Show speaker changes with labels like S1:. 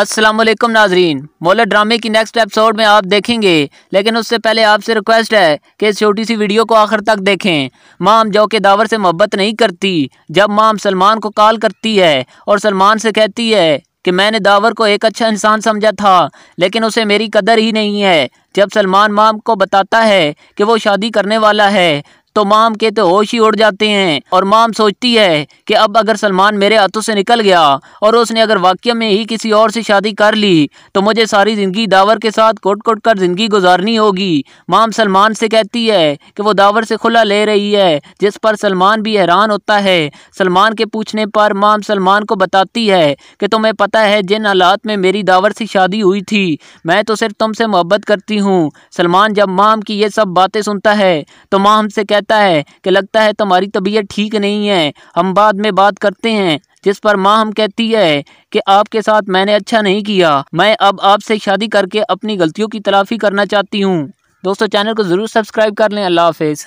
S1: असलम नाजरीन मोला ड्रामे की नेक्स्ट एपिसोड में आप देखेंगे लेकिन उससे पहले आपसे रिक्वेस्ट है कि इस छोटी सी वीडियो को आखिर तक देखें माम जो के दावर से मोहब्बत नहीं करती जब माम सलमान को कॉल करती है और सलमान से कहती है कि मैंने दावर को एक अच्छा इंसान समझा था लेकिन उसे मेरी कदर ही नहीं है जब सलमान माम को बताता है कि वो शादी करने वाला है तो माम के तो होश ही उड़ जाते हैं और माम सोचती है कि अब अगर सलमान मेरे हाथों से निकल गया और उसने अगर वाक्य में ही किसी और से शादी कर ली तो मुझे सारी ज़िंदगी दावर के साथ कोट कोट कर ज़िंदगी गुजारनी होगी माम सलमान से कहती है कि वो दावर से खुला ले रही है जिस पर सलमान भी हैरान होता है सलमान के पूछने पर माम सलमान को बताती है कि तुम्हें पता है जिन हालात में मेरी दावर से शादी हुई थी मैं तो सिर्फ तुमसे मोहब्बत करती हूँ सलमान जब माम की ये सब बातें सुनता है तो माम से कहती कहता है कि लगता है तुम्हारी तबीयत ठीक नहीं है हम बाद में बात करते हैं जिस पर माँ हम कहती है कि आपके साथ मैंने अच्छा नहीं किया मैं अब आपसे शादी करके अपनी गलतियों की तलाफी करना चाहती हूँ दोस्तों चैनल को ज़रूर सब्सक्राइब कर लें अल्लाह हाफिज़